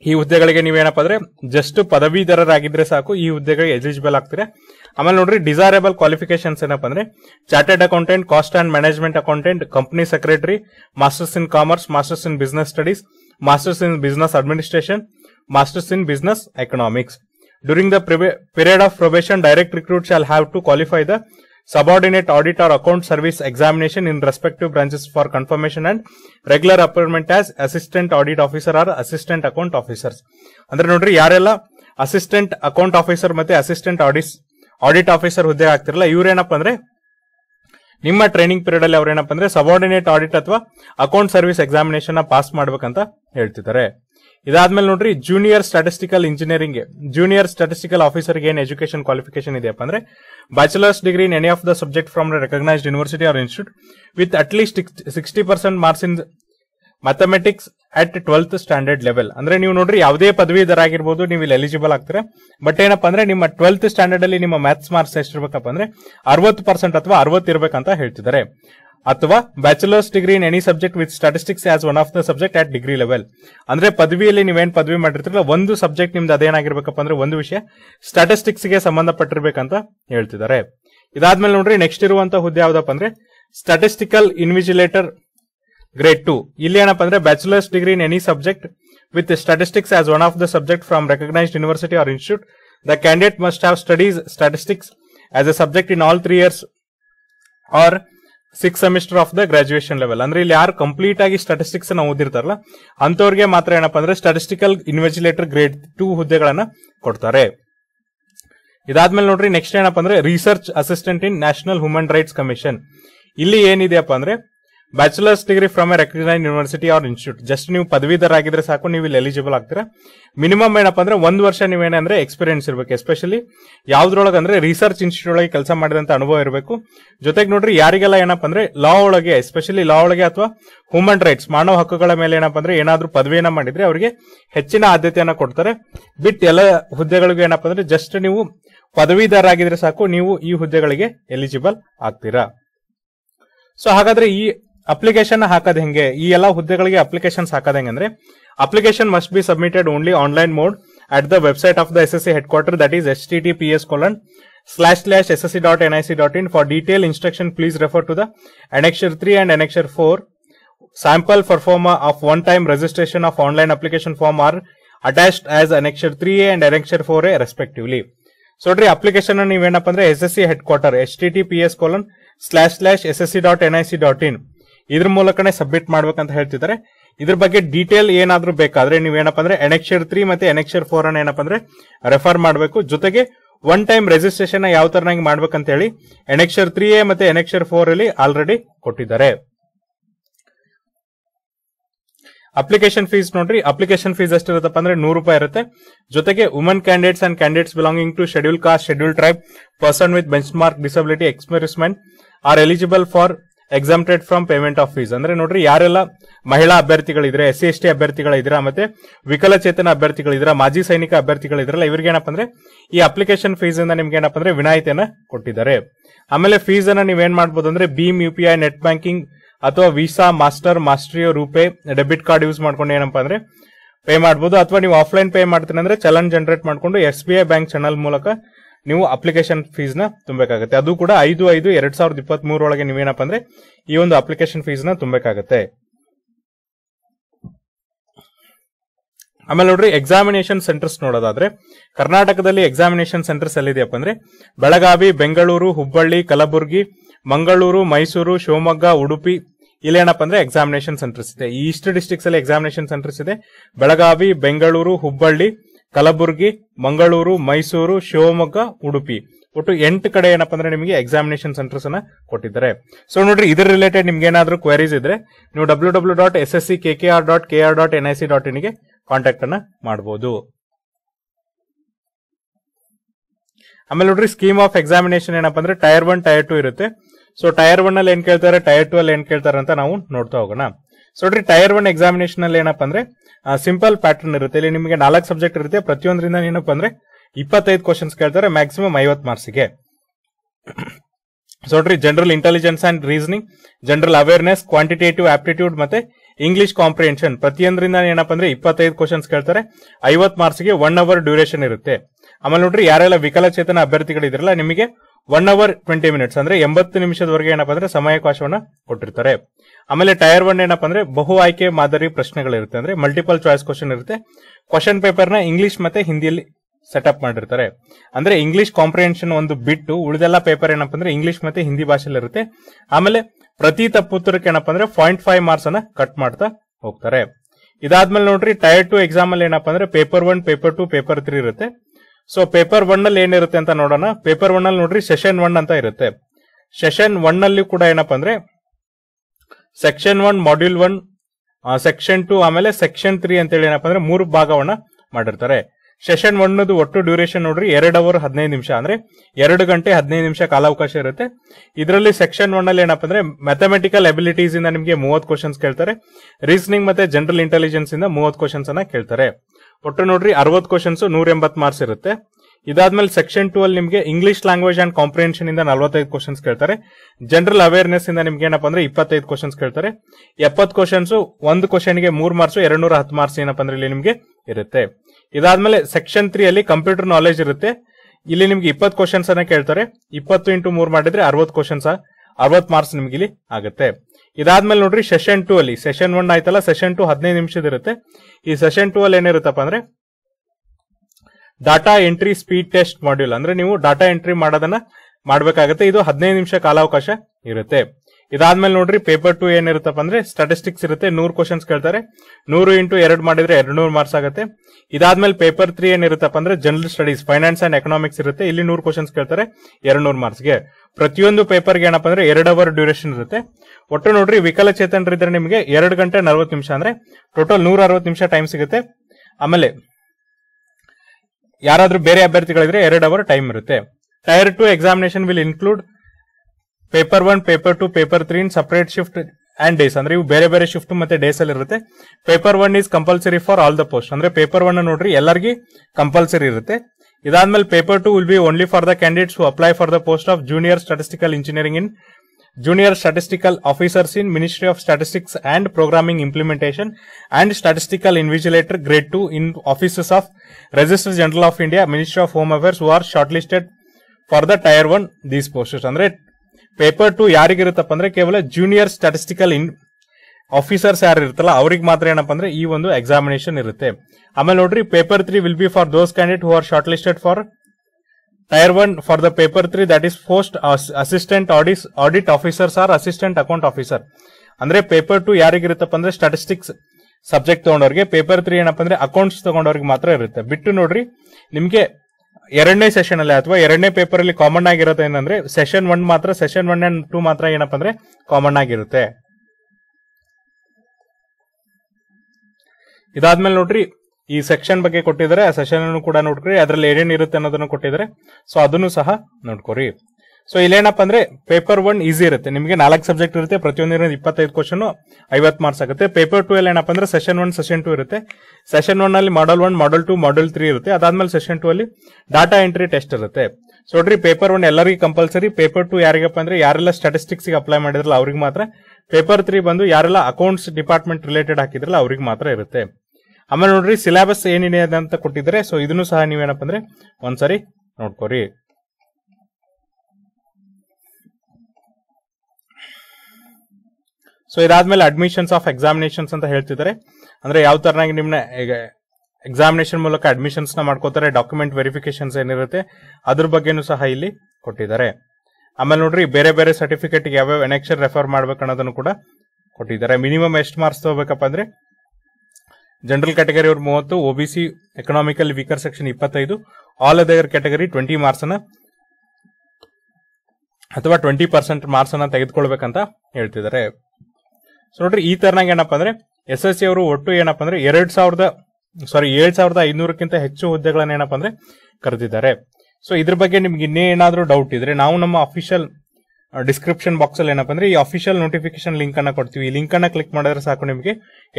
ಈ ಹುದ್ದೆಗಳಿಗೆ ನೀವೇನಪ್ಪ ಅಂದ್ರೆ ಜಸ್ಟ್ ಪದವೀಧರರಾಗಿದ್ರೆ ಸಾಕು ಈ ಹುದ್ದೆಗಳಿಗೆ ಎಲಿಜಿಬಲ್ ಆಗ್ತೀರಾ ಆಮೇಲೆ ನೋಡ್ರಿ ಡಿಸೈರೇಬಲ್ ಕ್ವಾಲಿಫಿಕೇಶನ್ಸ್ ಏನಪ್ಪ ಅಂದ್ರೆ chartered accountant cost and management accountant company secretary masters in commerce masters in business studies masters in business administration masters in business economics during the period of probation direct recruit shall have to qualify the subordinate audit or account service examination in respective branches for confirmation and regular appointment as assistant audit officer or assistant account officers ಅಂದ್ರೆ ನೋಡ್ರಿ ಯಾರೆಲ್ಲ assistant account officer ಮತ್ತೆ assistant audit audit officer ಹುದ್ದೆ ಆಗ್ತಿರಲ್ಲ ಇವ್ರೇನಪ್ಪ ಅಂದ್ರೆ ನಿಮ್ಮ training period ಅಲ್ಲಿ ಅವ್ರೇನಪ್ಪ ಅಂದ್ರೆ ಸಬಾರ್ಡಿನೇಟ್ ಆಡಿಟ್ ಅಥವಾ ಅಕೌಂಟ್ ಸರ್ವಿಸ್ ಎಕ್ಸಾಮಿನೇಷನ್ ಪಾಸ್ ಮಾಡ್ಬೇಕಂತ ಹೇಳ್ತಿದ್ದಾರೆ ಇದಾದ್ಮೇಲೆ ನೋಡ್ರಿ junior statistical engineering junior statistical ಆಫೀಸರ್ಗೆ ಏನ್ ಎಜುಕೇಶನ್ ಕ್ವಾಲಿಫಿಕೇಶನ್ ಇದೆಯಪ್ಪ ಅಂದ್ರೆ bachelor's degree in any of the subject from a recognized university or institute with sixty percent 60% in mathematics at twelfth standard level ಅಂದ್ರೆ ನೀವು ನೋಡ್ರಿ ಯಾವುದೇ ಪದವೀಧರ ಆಗಿರ್ಬೋದು ನೀವು ಇಲ್ಲಿ ಎಲಿಜಿಬಲ್ ಆಗ್ತಾರೆ ಬಟ್ ಏನಪ್ಪಾ ಅಂದ್ರೆ ನಿಮ್ಮ ಟ್ವೆಲ್ತ್ ಸ್ಟ್ಯಾಂಡರ್ಡ್ ಅಲ್ಲಿ ನಿಮ್ಮ ಮ್ಯಾಥ್ಸ್ ಮಾರ್ಕ್ಸ್ ಎಷ್ಟಿರ್ಬೇಕಪ್ಪ ಅಂದ್ರೆ ಅರವತ್ತು ಪರ್ಸೆಂಟ್ ಅಥವಾ ಅರವತ್ತು ಇರ್ಬೇಕಂತ ಹೇಳ್ತಿದ್ದಾರೆ ಅಥವಾ bachelor's degree in any subject with statistics as one of the subject at degree level ಅಂದ್ರೆ ಪದವಿಯಲ್ಲಿ ನೀವೇನು ಪದವಿ ಮಾಡಿರ್ತಿರಲ್ಲ ಒಂದು ಸಬ್ಜೆಕ್ಟ್ ನಿಮ್ದು ಅದೇನಾಗಿರ್ಬೇಕಪ್ಪ ಅಂದ್ರೆ ಒಂದು ವಿಷಯ ಸ್ಟಾಟಿಸ್ಟಿಕ್ಸ್ ಗೆ ಸಂಬಂಧಪಟ್ಟಿರ್ಬೇಕಂತ ಹೇಳ್ತಿದ್ದಾರೆ ಇದಾದ್ಮೇಲೆ ನೋಡ್ರಿ ನೆಕ್ಸ್ಟ್ ಇರುವಂತಹ ಹುದ್ದೆ ಯಾವ್ದಪ್ಪ ಅಂದ್ರೆ ಸ್ಟಾಟಿಸ್ಟಿಕಲ್ ಇನ್ವಿಜಿಲೇಟರ್ ಗ್ರೇಡ್ ಟು ಇಲ್ಲಿ ಏನಪ್ಪ ಅಂದ್ರೆ bachelor's degree in any subject with statistics as one of the subject from recognised university or institute the candidate must have studies statistics as a subject in all three years or six semester of the graduation level ಅಂದ್ರೆ ಇಲ್ಲಿ ಯಾರು complete ಆಗಿ statistics ಅನ್ನ ಓದಿರ್ತಾರಲ್ಲ ಅಂತವ್ರಿಗೆ ಮಾತ್ರ ಏನಪ್ಪಾ ಅಂದ್ರೆ statistical invigilator grade two ಹುದ್ದೆಗಳನ್ನ ಕೊಡ್ತಾರೆ ಇದಾದ್ಮೇಲೆ ನೋಡ್ರಿ ನೆಕ್ಸ್ಟ್ ಏನಪ್ಪಾ ಅಂದ್ರೆ research assistant in national human rights commission ಇಲ್ಲಿ ಏನಿದೆಯಪ್ಪ ಅಂದ್ರೆ bachelor's degree from a recognised university or institute just ನೀವು ಆಗಿದ್ರೆ ಸಾಕು ನೀವು ಇಲ್ಲಿ ಎಲಿಜಿಬಲ್ ಆಗ್ತೀರಾ ಮಿನಿಮಮ್ ಏನಪ್ಪ ಅಂದ್ರೆ ಒಂದು ವರ್ಷ ನೀವೇನಂದ್ರೆ ಎಕ್ಸ್ಪೀರಿಯನ್ಸ್ ಇರಬೇಕು ಎಸ್ಪೆಷಲಿ ಯಾವ್ದ್ರೊಳಗೆ ಅಂದ್ರೆ ರಿಸರ್ಚ್ ಇನ್ಸ್ಟಿಟ್ಯೂಟ್ ಒಳಗೆ ಕೆಲಸ ಮಾಡಿದಂತ ಅನುಭವ ಇರಬೇಕು ಜೊತೆಗೆ ನೋಡ್ರಿ ಯಾರಿಗೆಲ್ಲ ಏನಪ್ಪ ಅಂದ್ರೆ ಲಾ ಒಳಗೆ ಎಸ್ಪೆಷಲಿ ಲಾ ಒಳಗೆ ಅಥವಾ ಹ್ಯೂಮನ್ ರೈಟ್ಸ್ ಮಾನವ ಹಕ್ಕುಗಳ ಮೇಲೆ ಏನಪ್ಪ ಅಂದ್ರೆ ಏನಾದ್ರೂ ಪದವಿಯನ್ನ ಮಾಡಿದ್ರೆ ಅವರಿಗೆ ಹೆಚ್ಚಿನ ಆದ್ಯತೆಯನ್ನ ಕೊಡ್ತಾರೆ ಬಿಟ್ ಎಲ್ಲ ಹುದ್ದೆಗಳಿಗೂ ಏನಪ್ಪ ಅಂದ್ರೆ ಜಸ್ಟ್ ನೀವು ಪದವೀಧರಾಗಿದ್ರೆ ಸಾಕು ನೀವು ಈ ಹುದ್ದೆಗಳಿಗೆ ಎಲಿಜಿಬಲ್ ಆಗ್ತೀರಾ ಸೊ ಹಾಗಾದ್ರೆ ಈ अप्लिकेशन हाकद हेल्ला अप्लिकेशन हाकद application must be submitted only in mode at the website of the SSC headquarter that is S P S colon slash slash S dot NIC dot in for detail instruction please refer to the annexure three and annexure four sample proforma of one time registration of online application form are attached as annexure three A and annexure four A respectively so नोड्री application S SC headquarter S T colon slash slash S dot NIC dot in ಇದ್ರ ಮೂಲಕನೇ submit ಮಾಡ್ಬೇಕಂತ ಹೇಳ್ತಿದ್ದಾರೆ ಇದ್ರ ಬಗ್ಗೆ detail ಏನಾದ್ರೂ ಬೇಕಾದ್ರೆ ನೀವೇನಪ್ಪ ಅಂದ್ರೆ ಎನೆಕ್ಷರ್ ತ್ರೀ ಮತ್ತೆ ಎನೆಕ್ಷರ್ ಫೋರ್ ಅನ್ನ ಏನಪ್ಪ ಅಂದ್ರೆ ರೆಫರ್ ಮಾಡಬೇಕು ಜೊತೆಗೆ ಒನ್ ಟೈಮ್ ರೆಜಿಸ್ಟ್ರೇಷನ್ ಯಾವ ತರನಾಗಿ ಮಾಡ್ಬೇಕಂತ ಹೇಳಿ ಎನೆಕ್ಷರ್ ತ್ರೀ ಎ ಮತ್ತೆ ಎನೆಕ್ಷರ್ ಫೋರ್ ಅಲ್ಲಿ ಆಲ್ರೆಡಿ ಕೊಟ್ಟಿದ್ದಾರೆ ಅಪ್ಲಿಕೇಶನ್ ಫೀಸ್ ನೋಡ್ರಿ ಅಪ್ಲಿಕೇಶನ್ ಫೀಸ್ ಎಷ್ಟಿರುತ್ತಪ್ಪ ಅಂದ್ರೆ ನೂರು ರೂಪಾಯಿ ಇರುತ್ತೆ ಜೊತೆಗೆ woman candidates and candidates belonging to schedule caste schedule tribe person with benchmark disability experiment are eligible for exempted from payment of fees ಅಂದ್ರೆ ನೋಡ್ರಿ ಯಾರೆಲ್ಲ ಮಹಿಳಾ ಅಭ್ಯರ್ಥಿಗಳಿದ್ರೆ ಎಸ್ ಸಿ ಎಸ್ ಟಿ ಅಭ್ಯರ್ಥಿಗಳಿದ್ರ ಮತ್ತೆ ವಿಕಲಚೇತನ ಅಭ್ಯರ್ಥಿಗಳಿದ್ರೆ ಮಾಜಿ ಸೈನಿಕ ಅಭ್ಯರ್ಥಿಗಳಿದ್ರಲ್ಲ ಇವರಿಗೆ ಏನಪ್ಪ ಅಂದ್ರೆ ಈ ಅಪ್ಲಿಕೇಶನ್ ಫೀಸ್ ಇಂದ ನಿಮ್ಗೆ ಏನಪ್ಪ ಅಂದ್ರೆ ವಿನಾಯಿತಿಯನ್ನ ಕೊಟ್ಟಿದ್ದಾರೆ ಆಮೇಲೆ ಫೀಸ್ ಅನ್ನ ನೀವೇನ್ ಮಾಡಬಹುದು ಅಂದ್ರೆ ಭೀಮ್ U P I net banking ಅಥವಾ Visa Master Maestro RuPay debit card use ಮಾಡ್ಕೊಂಡು ಏನಪ್ಪಾ ಅಂದ್ರೆ ಪೇ ಮಾಡಬಹುದು ಅಥವಾ ನೀವು ಆಫ್ಲೈನ್ ಪೇ ಮಾಡ್ತೀನಿ ಅಂದ್ರೆ ಚಲನ್ ಜನರೇಟ್ ಮಾಡ್ಕೊಂಡು S B I bank channel ಮೂಲಕ ನೀವು ಅಪ್ಲಿಕೇಶನ್ ಫೀಸ್ ನ ತುಂಬಬೇಕಾಗುತ್ತೆ ಅದು ಕೂಡ ಐದು ಐದು ಎರಡ್ ಸಾವಿರದ ಇಪ್ಪತ್ತ್ ಮೂರೊಳಗೆ ನೀವೇನಪ್ಪ ಅಂದ್ರೆ ಈ ಒಂದು ಅಪ್ಲಿಕೇಶನ್ ಫೀಸ್ ನ ತುಂಬಬೇಕಾಗತ್ತೆ ಆಮೇಲೆ ನೋಡ್ರಿ ಎಕ್ಸಾಮಿನೇಷನ್ ಸೆಂಟರ್ಸ್ ನೋಡೋದಾದ್ರೆ ಕರ್ನಾಟಕದಲ್ಲಿ ಎಕ್ಸಾಮಿನೇಷನ್ ಸೆಂಟರ್ಸ್ ಎಲ್ಲಿದೆಯಪ್ಪ ಅಂದ್ರೆ ಬೆಳಗಾವಿ ಬೆಂಗಳೂರು ಹುಬ್ಬಳ್ಳಿ ಕಲಬುರಗಿ ಮಂಗಳೂರು ಮೈಸೂರು ಶಿವಮೊಗ್ಗ ಉಡುಪಿ ಇಲ್ಲೇನಪ್ಪ ಅಂದ್ರೆ ಎಕ್ಸಾಮಿನೇಷನ್ ಸೆಂಟರ್ಸ್ ಇದೆ ಈ ಇಷ್ಟು ಡಿಸ್ಟಿಕ್ಸ್ ಅಲ್ಲಿ ಎಕ್ಸಾಮಿನೇಷನ್ ಸೆಂಟರ್ಸ್ ಇದೆ ಬೆಳಗಾವಿ ಬೆಂಗಳೂರು ಹುಬ್ಬಳ್ಳಿ ಕಲಬುರಗಿ ಮಂಗಳೂರು ಮೈಸೂರು ಶಿವಮೊಗ್ಗ ಉಡುಪಿ ಒಟ್ಟು ಎಂಟು ಕಡೆ ಏನಪ್ಪ ಅಂದ್ರೆ ನಿಮಗೆ ಎಕ್ಸಾಮಿನೇಷನ್ ಸೆಂಟರ್ಸ್ ಅನ್ನ ಕೊಟ್ಟಿದ್ದಾರೆ ಸೊ ನೋಡ್ರಿ ಇದರ ರಿಲೇಟೆಡ್ ನಿಮ್ಗೆ ಏನಾದ್ರೂ ಕ್ವೈರೀಸ್ ಇದ್ರೆ ನೀವು W W dot S S C K K R dot K R dot N I C dot ಇನ್ಗೆ ಕಾಂಟ್ಯಾಕ್ಟ್ ಅನ್ನ ಮಾಡಬಹುದು ಆಮೇಲೆ ನೋಡ್ರಿ ಸ್ಕೀಮ್ ಆಫ್ ಎಕ್ಸಾಮಿನೇಷನ್ ಏನಪ್ಪ ಅಂದ್ರೆ ಟೈರ್ ಒನ್ ಟೈರ್ ಟು ಇರುತ್ತೆ ಸೊ ಟೈರ್ ಒನ್ ಅಲ್ಲಿ ಏನ್ ಕೇಳ್ತಾರೆ ಟೈರ್ ಟೂ ಅಲ್ಲಿ ಏನ್ ಕೇಳ್ತಾರೆ ಅಂತ ನಾವು ನೋಡ್ತಾ ಹೋಗೋಣ ಸೊ ನೋಡ್ರಿ ಟೈರ್ ಒನ್ ಎಕ್ಸಾಮಿನೇಷನ್ ಅಲ್ಲಿ ಏನಪ್ಪ ಅಂದ್ರೆ ಸಿಂಪಲ್ ಪ್ಯಾಟರ್ನ್ ಇರುತ್ತೆ ಇಲ್ಲಿ ನಿಮಗೆ ನಾಲ್ಕು ಸಬ್ಜೆಕ್ಟ್ ಇರುತ್ತೆ ಪ್ರತಿಯೊಂದರಿಂದ ಏನಪ್ಪ ಅಂದ್ರೆ ಇಪ್ಪತ್ತೈದು ಕ್ವಶನ್ಸ್ ಕೇಳ್ತಾರೆ ಮ್ಯಾಕ್ಸಿಮಮ್ ಐವತ್ತು ಮಾರ್ಕ್ಸ್ಗೆ ಸೊ ನೋಡ್ರಿ general intelligence and reasoning general awareness quantitative aptitude ಮತ್ತೆ ಇಂಗ್ಲಿಷ್ ಕಾಂಪ್ರಿಹೆನ್ಷನ್ ಪ್ರತಿಯೊಂದರಿಂದ ಏನಪ್ಪ ಅಂದ್ರೆ ಇಪ್ಪತ್ತೈದು ಕ್ವಶನ್ಸ್ ಕೇಳ್ತಾರೆ ಐವತ್ ಮಾರ್ಕ್ಸ್ಗೆ ಒನ್ ಅವರ್ ಡ್ಯೂರೇಷನ್ ಇರುತ್ತೆ ಆಮೇಲೆ ನೋಡ್ರಿ ಯಾರೆಲ್ಲ ವಿಕಲಚೇತನ ಅಭ್ಯರ್ಥಿಗಳಿದ್ರಲ್ಲ ನಿಮಗೆ ಒನ್ ಅವರ್ ಟ್ವೆಂಟಿ ಮಿನಿಟ್ಸ್ ಅಂದ್ರೆ ಎಂಬತ್ತು ನಿಮಿಷದವರೆಗೆ ಏನಪ್ಪ ಅಂದ್ರೆ ಸಮಯಾವಕಾಶವನ್ನ ಕೊಟ್ಟಿರ್ತಾರೆ ಆಮೇಲೆ ಟೈರ್ ಒನ್ ಏನಪ್ಪಾ ಅಂದ್ರೆ ಬಹು ಆಯ್ಕೆ ಮಾದರಿ ಪ್ರಶ್ನೆಗಳಿರುತ್ತೆ ಅಂದ್ರೆ ಮಲ್ಟಿಪಲ್ ಚಾಯ್ಸ್ ಕ್ವಶನ್ ಇರುತ್ತೆ ಕ್ವಶನ್ ಪೇಪರ್ ನ ಇಂಗ್ಲಿಷ್ ಮತ್ತೆ ಹಿಂದಿಯಲ್ಲಿ ಸೆಟಪ್ ಮಾಡಿರ್ತಾರೆ ಅಂದ್ರೆ ಇಂಗ್ಲಿಷ್ ಕಾಂಪ್ರಿಹೆನ್ಷನ್ ಒಂದು ಬಿಟ್ಟು ಉಳಿದೆಲ್ಲ ಪೇಪರ್ ಏನಪ್ಪ ಅಂದ್ರೆ ಇಂಗ್ಲಿಷ್ ಮತ್ತೆ ಹಿಂದಿ ಭಾಷೆಯಲ್ಲಿ ಇರುತ್ತೆ ಆಮೇಲೆ ಪ್ರತಿ ತಪ್ಪುತ್ತರಕ್ಕೆ ಏನಪ್ಪ ಅಂದ್ರೆ ಪಾಯಿಂಟ್ ಫೈವ್ ಮಾರ್ಕ್ಸ್ ಅನ್ನ ಕಟ್ ಮಾಡ್ತಾ ಹೋಗ್ತಾರೆ ಇದಾದ್ಮೇಲೆ ನೋಡ್ರಿ ಟೈರ್ ಟು ಎಕ್ಸಾಮ್ ಅಲ್ಲಿ ಏನಪ್ಪಾ ಅಂದ್ರೆ paper one paper two paper three ಇರುತ್ತೆ ಸೊ ಪೇಪರ್ ಒನ್ ಅಲ್ಲಿ ಏನಿರುತ್ತೆ ಅಂತ ನೋಡೋಣ ಪೇಪರ್ ಒನ್ ಅಲ್ಲಿ ನೋಡ್ರಿ ಸೆಷನ್ ಒನ್ ಅಂತ ಇರುತ್ತೆ ಸೆಷನ್ ಒನ್ ಅಲ್ಲಿ ಕೂಡ ಏನಪ್ಪ ಅಂದ್ರೆ section one module one section two ಆಮೇಲೆ ಸೆಕ್ಷನ್ ತ್ರೀ ಅಂತೇಳಿ ಏನಪ್ಪ ಅಂದ್ರೆ ಮೂರು ಭಾಗವನ್ನ ಮಾಡಿರ್ತಾರೆ ಸೆಷನ್ ಒನ್ನದು ಒಟ್ಟು ಡ್ಯೂರೇಷನ್ ನೋಡ್ರಿ ಎರಡು ಅವರ್ ಹದಿನೈದು ನಿಮಿಷ ಅಂದ್ರೆ ಎರಡು ಗಂಟೆ ಹದಿನೈದು ನಿಮಿಷ ಕಾಲಾವಕಾಶ ಇರುತ್ತೆ ಇದರಲ್ಲಿ ಸೆಕ್ಷನ್ ಒನ್ ಅಲ್ಲಿ ಏನಪ್ಪ ಅಂದ್ರೆ ಮ್ಯಾಥಮೆಟಿಕಲ್ ಅಬಿಲಿಟೀಸ್ ಇಂದ ನಿಮಗೆ ಮೂವತ್ತು ಕ್ವಶನ್ಸ್ ಕೇಳ್ತಾರೆ ರೀಸನಿಂಗ್ ಮತ್ತೆ ಜನರಲ್ ಇಂಟೆಲಿಜೆನ್ಸ್ ಇಂದ ಮೂವತ್ತು ಕ್ವಶನ್ಸ್ ಅನ್ನ ಕೇಳ್ತಾರೆ ಒಟ್ಟು ನೋಡ್ರಿ ಅರವತ್ತು ಕ್ವಶನ್ಸ್ ನೂರ ಎಂಬತ್ ಮಾರ್ಕ್ಸ್ ಇರುತ್ತೆ ಇದಾದ್ಮೇಲೆ ಸೆಕ್ಷನ್ ಟೂ ಅಲ್ಲಿ ನಿಮಗೆ ಇಂಗ್ಲಿಷ್ ಲ್ಯಾಂಗ್ವೇಜ್ ಅಂಡ್ ಕಾಂಪ್ರಿಹೆನ್ಷನ್ ಇಂದ ನಲವತ್ತೈದು ಕ್ವಶನ್ಸ್ ಕೇಳ್ತಾರೆ ಜನರಲ್ ಅವೇರ್ನೆಸ್ ಇಂದ ನಿಮ್ಗೆ ಏನಪ್ಪ ಅಂದ್ರೆ ಇಪ್ಪತ್ತೈದು ಕ್ವಶನ್ಸ್ ಕೇಳ್ತಾರೆ ಎಪ್ಪತ್ತು ಕ್ವಶನ್ಸ್ ಒಂದು ಗೆ ಮೂರ್ ಮಾರ್ಕ್ಸ್ ಎರಡ್ ನೂರ ಹತ್ತು ಮಾರ್ಕ್ಸ್ ಏನಪ್ಪ ಅಂದ್ರೆ ಇಲ್ಲಿ ನಿಮಗೆ ಇರುತ್ತೆ ಇದಾದ್ಮೇಲೆ ಸೆಕ್ಷನ್ ತ್ರೀ ಅಲ್ಲಿ ಕಂಪ್ಯೂಟರ್ ನಾಲೆಜ್ ಇರುತ್ತೆ ಇಲ್ಲಿ ನಿಮ್ಗೆ ಇಪ್ಪತ್ತು ಕ್ವಶನ್ಸ್ ಅನ್ನ ಕೇಳ್ತಾರೆ ಇಪ್ಪತ್ತು ಇಂಟು ಮೂರ್ ಮಾಡಿದ್ರೆ ಅರವತ್ತು ಕ್ವಶನ್ಸ್ ಅರವತ್ ಮಾರ್ಕ್ಸ್ ನಿಮ್ಗೆ ಇಲ್ಲಿ ಆಗುತ್ತೆ ಇದಾದ್ಮೇಲೆ ನೋಡ್ರಿ ಸೆಷನ್ ಟೂ ಅಲ್ಲಿ ಸೆಷನ್ ಒನ್ ಆಯ್ತಲ್ಲ ಸೆಷನ್ ಟೂ ಹದಿನೈದು ನಿಮಿಷದ ಇರುತ್ತೆ ಈ ಸೆಷನ್ ಟೂ ಅಲ್ಲಿ ಏನಿರುತ್ತಪ್ಪ ಅಂದ್ರೆ data entry speed test module ಅಂದ್ರೆ ನೀವು ಡಾಟಾ ಎಂಟ್ರಿ ಮಾಡೋದನ್ನ ಮಾಡಬೇಕಾಗುತ್ತೆ ಇದು ಹದಿನೈದು ನಿಮಿಷ ಕಾಲಾವಕಾಶ ಇರುತ್ತೆ ಇದಾದ್ಮೇಲೆ ನೋಡ್ರಿ ಪೇಪರ್ ಟು ಏನಿರುತ್ತಪ್ಪ ಅಂದ್ರೆ ಸ್ಟಾಟಿಸ್ಟಿಕ್ಸ್ ಇರುತ್ತೆ ನೂರ್ ಕ್ವಶನ್ಸ್ ಕೇಳ್ತಾರೆ ನೂರು ಇಂಟು ಎರಡು ಮಾಡಿದ್ರೆ ಎರಡು ನೂರು ಮಾರ್ಕ್ಸ್ ಆಗುತ್ತೆ ಇದಾದ್ಮೇಲೆ ಪೇಪರ್ ತ್ರೀ ಏನಿರುತ್ತಪ್ಪ ಅಂದ್ರೆ general studies finance and economics ಇರುತ್ತೆ ಇಲ್ಲಿ ನೂರು ಕ್ವಶನ್ಸ್ ಕೇಳ್ತಾರೆ ಎರಡು ನೂರು ಮಾರ್ಕ್ಸ್ಗೆ ಪ್ರತಿಯೊಂದು ಪೇಪರ್ಗೆ ಏನಪ್ಪ ಅಂದ್ರೆ ಎರಡು ಅವರ್ ಡ್ಯೂರೇಷನ್ ಇರುತ್ತೆ ಒಟ್ಟು ನೋಡ್ರಿ ವಿಕಲಚೇತನರಿದ್ರೆ ನಿಮಗೆ ಎರಡು ಗಂಟೆ ನಲ್ವತ್ತು ನಿಮಿಷ ಅಂದ್ರೆ ಟೋಟಲ್ ನೂರ ಅರವತ್ತು ನಿಮಿಷ ಟೈಮ್ ಸಿಗುತ್ತೆ ಆಮೇಲೆ ಯಾರಾದ್ರೂ ಬೇರೆ ಅಭ್ಯರ್ಥಿಗಳಿದ್ರೆ ಎರಡು ಅವರ್ ಟೈಮ್ ಇರುತ್ತೆ tier two examination will include paper one paper two paper three in separate shift and days ಅಂದ್ರೆ ಇವು ಬೇರೆ ಬೇರೆ ಶಿಫ್ಟ್ ಮತ್ತೆ ಡೇಸ್ ಅಲ್ಲಿ ಇರುತ್ತೆ paper one is compulsory for all the post ಅಂದ್ರೆ ಪೇಪರ್ ಒನ್ ನೋಡ್ರಿ ಎಲ್ಲರಿಗೂ ಕಂಪಲ್ಸರಿ ಇರುತ್ತೆ ಇದಾದ್ಮೇಲೆ paper two will be only for the candidates apply for the post of junior statistical engineering in junior statistical officers in ministry of statistics and programming implementation and statistical invigilator grade two in offices of register general of India ministry of home affairs who are short listed for the tier one these post ಅಂದ್ರೆ paper two ಯಾರಿಗಿರುತ್ತಪ್ಪ ಅಂದ್ರೆ ಕೇವಲ junior statistical ಇನ್ officers ಯಾರು ಇರ್ತಲ್ಲ ಅವ್ರಿಗೆ ಮಾತ್ರ ಏನಪ್ಪ ಅಂದ್ರೆ ಈ ಒಂದು ಎಕ್ಸಾಮಿನೇಷನ್ ಇರುತ್ತೆ ಆಮೇಲೆ ನೋಡ್ರಿ paper three will be for those candidate who are short listed for tier one for the paper three that is post assistant audit audit officers or assistant account officer ಅಂದ್ರೆ ಪೇಪರ್ ಟು ಯಾರಿಗಿರುತ್ತಪ್ಪ ಅಂದ್ರೆ statistics subject ತಗೊಂಡವ್ರಿಗೆ paper three ಏನಪ್ಪ ಅಂದ್ರೆ accounts ತಗೊಂಡವ್ರಿಗೆ ಮಾತ್ರ ಇರುತ್ತೆ ಬಿಟ್ಟು ನೋಡ್ರಿ ನಿಮಗೆ ಎರಡನೇ ಸೆಷನ್ ಅಲ್ಲಿ ಅಥವಾ ಎರಡನೇ ಪೇಪರ್ ಅಲ್ಲಿ ಕಾಮನ್ ಆಗಿರೋದು ಏನಂದ್ರೆ ಸೆಷನ್ ಒನ್ ಮಾತ್ರ ಸೆಷನ್ ಒನ್ ಅಂಡ್ ಟೂ ಮಾತ್ರ ಏನಪ್ಪ ಅಂದ್ರೆ ಕಾಮನ್ ಆಗಿರುತ್ತೆ ಇದಾದ್ಮೇಲೆ ನೋಡ್ರಿ ಈ ಸೆಕ್ಷನ್ ಬಗ್ಗೆ ಕೊಟ್ಟಿದ್ದಾರೆ ಆ ಸೆಷನ್ ಕೂಡ ನೋಡ್ಕೊರಿ ಅದ್ರಲ್ಲಿ ಇರುತ್ತೆ ಅನ್ನೋದನ್ನು ಕೊಟ್ಟಿದ್ದಾರೆ ಸೊ ಅದನ್ನು ಸಹ ನೋಡ್ಕೊರಿ ಸೊ ಇಲ್ಲೇನಪ್ಪ ಅಂದ್ರೆ ಪೇಪರ್ ಒನ್ ಈಸಿ ಇರುತ್ತೆ ನಿಮಗೆ ನಾಲ್ಕು ಸಬ್ಜೆಕ್ಟ್ ಇರುತ್ತೆ ಪ್ರತಿಯೊಂದಿನ ಇಪ್ಪತ್ತೈದು ಕ್ವಶನ್ ಐವತ್ತು ಮಾರ್ಕ್ಸ್ ಆಗುತ್ತೆ ಪೇಪರ್ ಟು ಅಲ್ಲಿ ಏನಪ್ಪ ಅಂದ್ರೆ ಸೆಷನ್ ಒನ್ ಸೆಷನ್ ಟು ಇರುತ್ತೆ ಸೆಷನ್ ಒನ್ ಅಲ್ಲಿ model one model two model three ಇರುತ್ತೆ ಅದಾದ್ಮೇಲೆ ಸೆಷನ್ ಟು ಅಲ್ಲಿ ಡಾಟಾ ಎಂಟ್ರಿ ಟೆಸ್ಟ್ ಇರುತ್ತೆ ಸೊ ನೋಡ್ರಿ ಪೇಪರ್ ಒನ್ ಎಲ್ಲರಿಗೂ ಕಂಪಲ್ಸರಿ ಪೇಪರ್ ಟು ಯಾರಿಗಪ್ಪ ಅಂದ್ರೆ ಯಾರೆಲ್ಲ ಸ್ಟಾಟಿಸ್ಟಿಕ್ಸ್ ಗೆ ಅಪ್ಲೈ ಮಾಡಿದ್ರಲ್ಲ ಅವ್ರಿಗೆ ಮಾತ್ರ ಪೇಪರ್ ತ್ರೀ ಬಂದು ಯಾರೆಲ್ಲ ಅಕೌಂಟ್ಸ್ ಡಿಪಾರ್ಟ್ಮೆಂಟ್ ರಿಲೇಟೆಡ್ ಹಾಕಿದ್ರಲ್ಲ ಅವ್ರಿಗೆ ಮಾತ್ರ ಇರುತ್ತೆ ಆಮೇಲೆ ನೋಡ್ರಿ ಸಿಲೆಬಸ್ ಏನಿದೆ ಅಂತ ಕೊಟ್ಟಿದ್ರೆ ಸೊ ಇದನ್ನು ಸಹ ನೀವೇನಪ್ಪ ಅಂದ್ರೆ ಒಂದ್ಸರಿ ನೋಡ್ಕೋರಿ ಸೊ ಇದಾದ್ಮೇಲೆ ಅಡ್ಮಿಷನ್ಸ್ ಆಫ್ ಎಕ್ಸಾಮಿನೇಷನ್ಸ್ ಅಂತ ಹೇಳ್ತಿದ್ದಾರೆ ಅಂದ್ರೆ ಯಾವ ತರನಾಗಿ ನಿಮ್ನ ಎಕ್ಸಾಮಿನೇಷನ್ ಮೂಲಕ ಅಡ್ಮಿಷನ್ಸ್ ನ ಮಾಡ್ಕೋತಾರೆ ಡಾಕ್ಯುಮೆಂಟ್ ವೆರಿಫಿಕೇಶನ್ಸ್ ಏನಿರುತ್ತೆ ಅದ್ರ ಬಗ್ಗೆನೂ ಸಹ ಇಲ್ಲಿ ಕೊಟ್ಟಿದ್ದಾರೆ ಆಮೇಲೆ ನೋಡ್ರಿ ಬೇರೆ ಬೇರೆ ಸರ್ಟಿಫಿಕೇಟ್ ಯಾವ್ಯಾವ ಎನೆಕ್ಷನ್ ರೆಫರ್ ಮಾಡ್ಬೇಕು ಅನ್ನೋದನ್ನು ಕೂಡ ಕೊಟ್ಟಿದ್ದಾರೆ ಮಿನಿಮಮ್ ಎಷ್ಟು ಮಾರ್ಕ್ಸ್ ತಗೋಬೇಕಪ್ಪ ಅಂದ್ರೆ ಜನರಲ್ ಕ್ಯಾಟಗರಿ ಅವ್ರ ಮೂವತ್ತು ಒಬಿಸಿ ಎಕನಾಮಿಕಲ್ ವೀಕರ್ ಸೆಕ್ಷನ್ ಇಪ್ಪತ್ತೈದು all other category twenty marks ಅನ್ನ ಅಥವಾ ಟ್ವೆಂಟಿ ಪರ್ಸೆಂಟ್ ಮಾರ್ಕ್ಸ್ ಅನ್ನ ತೆಗೆದುಕೊಳ್ಬೇಕಂತ ಹೇಳ್ತಿದ್ದಾರೆ ಸೊ ನೋಡ್ರಿ ಈ ತರನಾಗ ಏನಪ್ಪಾ ಅಂದ್ರೆ ಎಸ್ ಎಸ್ ಸಿ ಅವರು ಒಟ್ಟು ಏನಪ್ಪ ಅಂದ್ರೆ ಎರಡ್ ಸಾವಿರದ ಸಾರಿ ಏಳ್ ಸಾವಿರದ ಐನೂರಕ್ಕಿಂತ ಹೆಚ್ಚು ಹುದ್ದೆಗಳನ್ನ ಏನಪ್ಪಾ ಅಂದ್ರೆ ಕರೆದಿದ್ದಾರೆ ಸೊ ಇದ್ರ ಬಗ್ಗೆ ನಿಮ್ಗೆ ಇನ್ನೇನಾದ್ರೂ ಡೌಟ್ ಇದ್ರೆ ನಾವು ನಮ್ಮ ಅಫಿಷಿಯಲ್ ಡಿಸ್ಕ್ರಿಪ್ಷನ್ ಬಾಕ್ಸ್ ಅಲ್ಲಿ ಏನಪ್ಪ ಅಂದ್ರೆ ಈ ಅಫಿಷಿಯಲ್ ನೋಟಿಫಿಕೇಶನ್ ಲಿಂಕ್ ಅನ್ನ ಕೊಡ್ತೀವಿ ಈ ಲಿಂಕ್ ಅನ್ನ ಕ್ಲಿಕ್ ಮಾಡಿದ್ರೆ ಸಾಕು ನಿಮಗೆ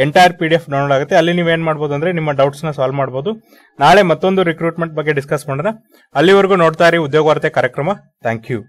entire P D F download ಆಗುತ್ತೆ ಅಲ್ಲಿ ನೀವು ಏನ್ ಮಾಡ್ಬೋದು ಅಂದ್ರೆ ನಿಮ್ಮ ಡೌಟ್ಸ್ ನ ಸಾಲ್ವ್ ಮಾಡಬಹುದು ನಾಳೆ ಮತ್ತೊಂದು ರಿಕ್ರೂಟ್ಮೆಂಟ್ ಬಗ್ಗೆ ಡಿಸ್ಕಸ್ ಮಾಡೋಣ ಅಲ್ಲಿವರೆಗೂ ನೋಡ್ತಾ ಇರಿ ಉದ್ಯೋಗ ವಾರ್ತೆ ಕಾರ್ಯಕ್ರಮ ಥ್ಯಾಂಕ್ ಯು